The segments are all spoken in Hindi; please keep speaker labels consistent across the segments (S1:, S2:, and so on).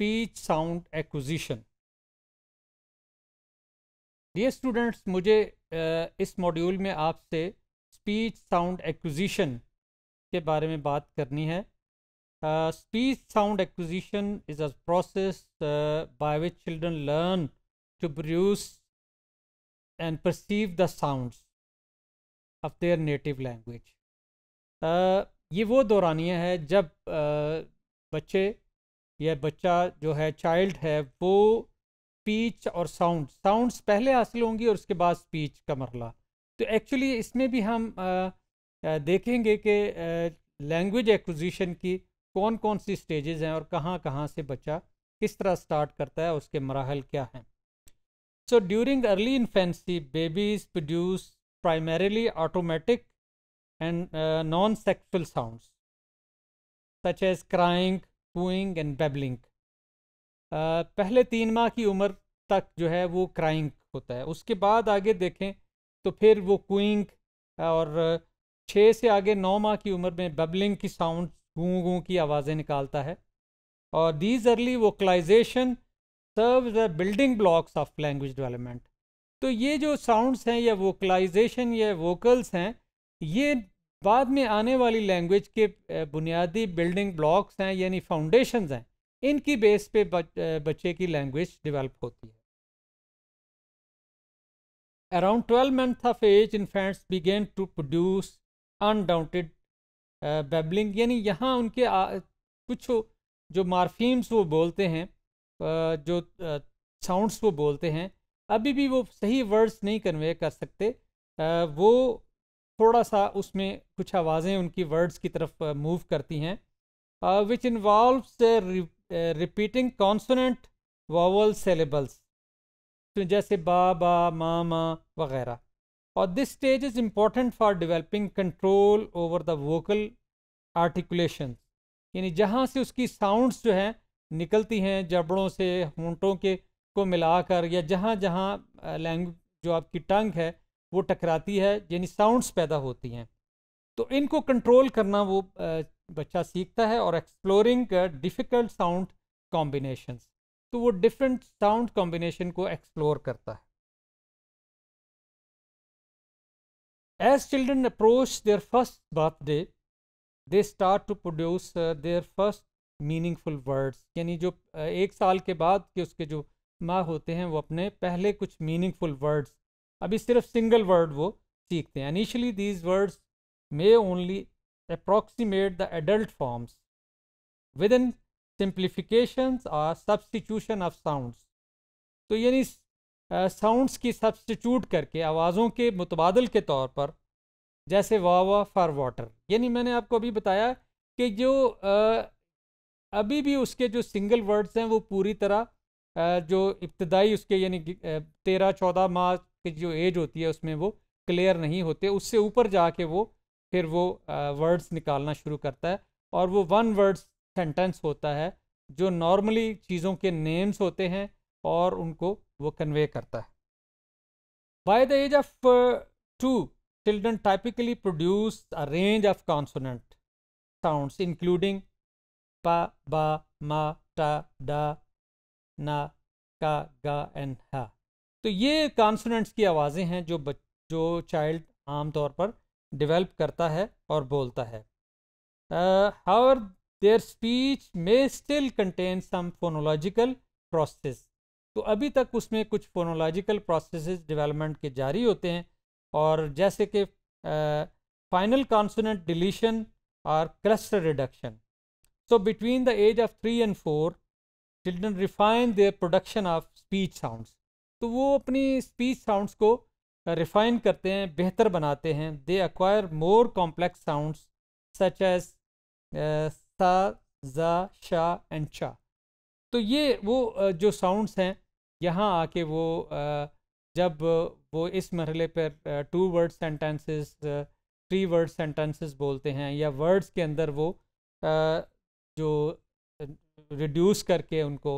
S1: स्पीच साउंड एक्विजिशन ये स्टूडेंट्स मुझे इस मॉड्यूल में आपसे स्पीच साउंड एक्विजिशन के बारे में बात करनी है speech sound acquisition is a process by which children learn to produce and perceive the sounds of their native language ये वो दौरानिया है जब uh, बच्चे यह बच्चा जो है चाइल्ड है वो स्पीच और साउंड साउंड्स पहले हासिल होंगी और उसके बाद स्पीच का मरला तो एक्चुअली इसमें भी हम आ, देखेंगे कि लैंग्वेज एक्विजिशन की कौन कौन सी स्टेजेस हैं और कहाँ कहाँ से बच्चा किस तरह स्टार्ट करता है उसके मराहल क्या हैं so during early infancy babies produce primarily automatic and non sexual sounds such as crying cooing and babbling पहले तीन माह की उम्र तक जो है वो क्राइंग होता है उसके बाद आगे देखें तो फिर वो कुइंग और छः से आगे नौ माह की उम्र में बबलिंग की साउंड गूँ गूँ की आवाज़ें निकालता है और these early vocalisation serve the building blocks of language development तो ये जो साउंड्स हैं या वोकलाइजेशन या वोकल्स हैं ये बाद में आने वाली लैंग्वेज के बुनियादी बिल्डिंग ब्लॉक्स हैं यानी फाउंडेशन हैं इनकी बेस पे बच्चे की लैंग्वेज डेवलप होती है around 12 month of age infants began to to produce uh, babbling यानी यहाँ उनके आ, कुछ जो मार्फीम्स वो बोलते हैं जो साउंड्स वो बोलते हैं अभी भी वो सही वर्ड्स नहीं कन्वे कर सकते वो थोड़ा सा उसमें कुछ आवाज़ें उनकी वर्ड्स की तरफ मूव करती हैं which involve repeating consonant vowel syllables जैसे बा बा मा मा वगैरह और this stage is important for developing control over the vocal articulation यानी जहाँ से उसकी साउंड्स जो हैं निकलती हैं जबड़ों से होंटों के को मिलाकर या जहाँ जहाँ लैंग्वेज जो आपकी टंग है वो टकराती है यानी साउंड्स पैदा होती हैं तो इनको कंट्रोल करना वो बच्चा सीखता है और एक्सप्लोरिंग डिफ़िकल्ट साउंड कॉम्बिनेशन तो वो डिफरेंट साउंड कॉम्बिनेशन को एक्सप्लोर करता है as children approach their first birthday they start to produce their first meaningful words यानी जो एक साल के बाद के उसके जो माँ होते हैं वो अपने पहले कुछ मीनिंगफुल वर्ड्स अभी सिर्फ सिंगल वर्ड वो सीखते हैं initially these words may only approximate the adult forms with in simplification और सब्सटीट्यूशन ऑफ साउंड तो यानी साउंडस की सब्सटीट्यूट करके आवाज़ों के मुतबादल के तौर पर जैसे वाह वाह फॉर वाटर यानी मैंने आपको अभी बताया कि जो आ, अभी भी उसके जो सिंगल वर्ड्स हैं वो पूरी तरह जो इब्तदाई उसके यानी तेरह चौदह माह की जो एज होती है उसमें वो क्लियर नहीं होते उससे ऊपर जाके वो फिर वो वर्ड्स निकालना शुरू करता है और वो वन वर्ड्स सेंटेंस होता है जो नॉर्मली चीज़ों के नेम्स होते हैं और उनको वो कन्वे करता है by the age of two children typically produce a range of consonant sounds including pa ba ma ta da ना का गा एन हा तो ये कॉन्सोनेंट्स की आवाज़ें हैं जो बच, जो चाइल्ड आम तौर पर डेवलप करता है और बोलता है however their speech may still contain some phonological process तो अभी तक उसमें कुछ फोनोलॉजिकल प्रोसेस डेवलपमेंट के जारी होते हैं और जैसे कि फाइनल कॉन्सोनेंट डिलीशन और cluster reduction so between the age of three and four children refine their production of speech sounds तो वो अपनी स्पीच साउंड्स को रिफाइन करते हैं बेहतर बनाते हैं they acquire more complex sounds such as सा जा शा एंड शा तो ये वो जो साउंड्स हैं यहाँ आके वो जब वो इस मरहले पर two word sentences three word sentences बोलते हैं या वर्ड्स के अंदर वो जो रिड्यूस करके उनको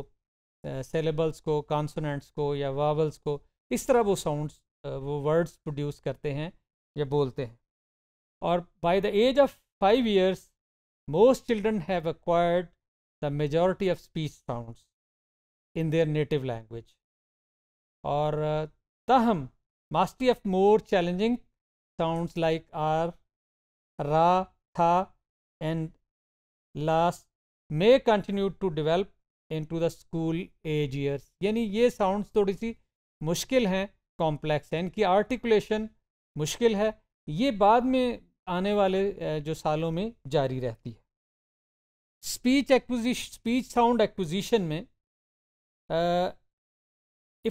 S1: सेलेबल्स को कॉन्सोनेंट्स को या वावल्स को इस तरह वो साउंड्स वो वर्ड्स प्रोड्यूस करते हैं या बोलते हैं और by the age of five years most children have acquired the majority of speech sounds in their native language और तहम mastery of more challenging sounds like R रा था and last may continue to develop into the school age years यानी ये साउंड थोड़ी सी मुश्किल हैं कॉम्प्लेक्स हैं इनकी आर्टिकुलेशन मुश्किल है ये बाद में आने वाले जो सालों में जारी रहती है speech acquisition speech sound acquisition में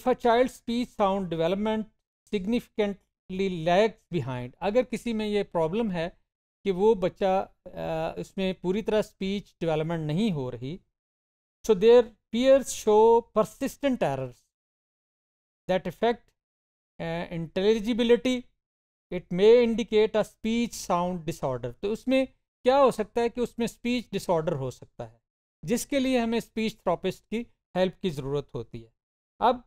S1: if a child speech sound development significantly lags behind अगर किसी में ये प्रॉब्लम है कि वो बच्चा इसमें पूरी तरह स्पीच डेवलपमेंट नहीं हो रही so their peers show persistent errors that effect intelligibility it may indicate a speech sound disorder तो उसमें क्या हो सकता है कि उसमें स्पीच डिसऑर्डर हो सकता है जिसके लिए हमें स्पीच थ्रापिस्ट की हेल्प की ज़रूरत होती है अब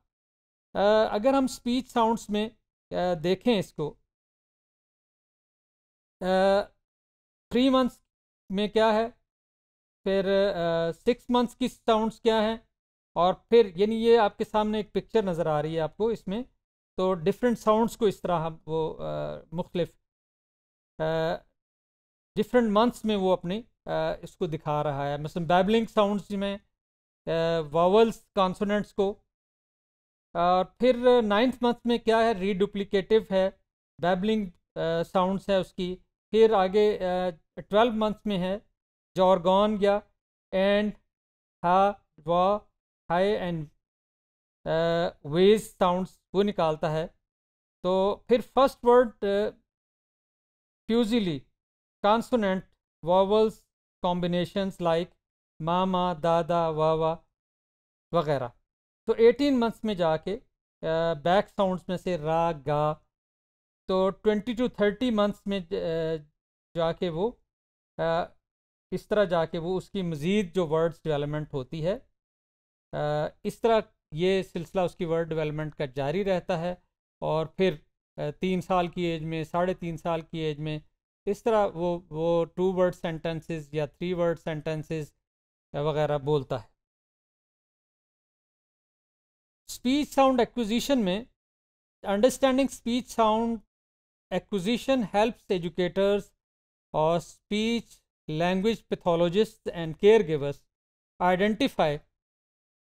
S1: अगर हम स्पीच साउंड्स में देखें इसको थ्री मंथ्स में क्या है फिर सिक्स मंथ्स की साउंड्स क्या हैं और फिर यानी ये आपके सामने एक पिक्चर नज़र आ रही है आपको इसमें तो डिफरेंट साउंड्स को इस तरह वो मुख्तलिफ डिफरेंट मंथ्स में वो अपने आ, इसको दिखा रहा है मतलब बैबलिंग साउंड्स में वावल्स कॉन्सोनेंट्स को और फिर नाइन्थ मंथ में क्या है रीडुप्लिकेटिव है बैबलिंग साउंड्स है उसकी फिर आगे ट्वेल्व मंथ्स में है जॉर्गॉन गया एंड हा वा हाई एंड वेज साउंड्स वो निकालता है तो फिर फर्स्ट वर्ड फ्यूजिली कॉन्सोनेंट वॉवल्स कॉम्बिनेशंस लाइक मामा दादा वावा वगैरह तो 18 मंथ्स में जाके बैक साउंड्स में से रा गा तो ट्वेंटी टू थर्टी मंथ्स में जाके वो आ, इस तरह जाके वो उसकी मज़ीद जो वर्ड्स डेवलपमेंट होती है आ, इस तरह ये सिलसिला उसकी वर्ड डेवलपमेंट का जारी रहता है और फिर तीन साल की एज में साढ़े तीन साल की एज में इस तरह वो वो टू वर्ड सेंटेंसेस या थ्री वर्ड सेंटेंसेस वगैरह बोलता है स्पीच साउंड एक्विजिशन में understanding speech sound acquisition helps educators or speech language pathologists and caregivers identify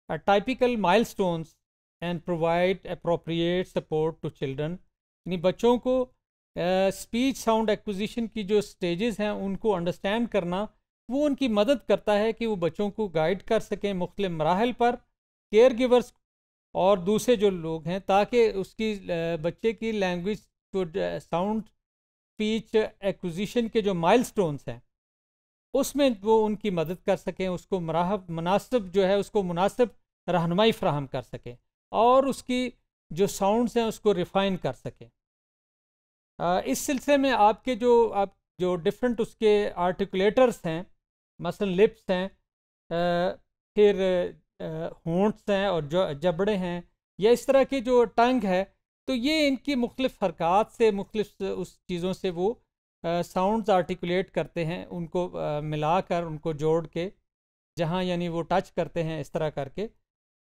S1: a typical milestones and provide appropriate support to children यानी बच्चों को स्पीच साउंड एक्विजिशन की जो स्टेजेस हैं उनको अंडरस्टैंड करना वो उनकी मदद करता है कि वो बच्चों को गाइड कर सकें मुख्तलिफ मराहल पर केयर गिवर्स और दूसरे जो लोग हैं ताकि उसकी बच्चे की language to sound speech acquisition के जो माइलस्टोन्स हैं उसमें वो उनकी मदद कर सकें उसको मराहब मुनासब जो है उसको मुनासब रहनमाई फ्राहम कर सकें और उसकी जो साउंड्स हैं उसको रिफ़ाइन कर सकें इस सिलसिले में आपके जो आप जो डिफरेंट उसके आर्टिकुलेटर्स हैं मसलन लिप्स हैं फिर होंट्स हैं और जो जबड़े हैं या इस तरह के जो टंग है तो ये इनकी मुख्तफ हरकत से मुख्तफ उस चीज़ों से वो साउंड्स आर्टिकुलेट करते हैं उनको मिला कर उनको जोड़ के जहाँ यानी वो टच करते हैं इस तरह करके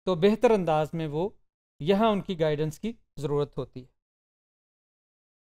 S1: तो बेहतर अंदाज में वो यहाँ उनकी गाइडेंस की ज़रूरत होती है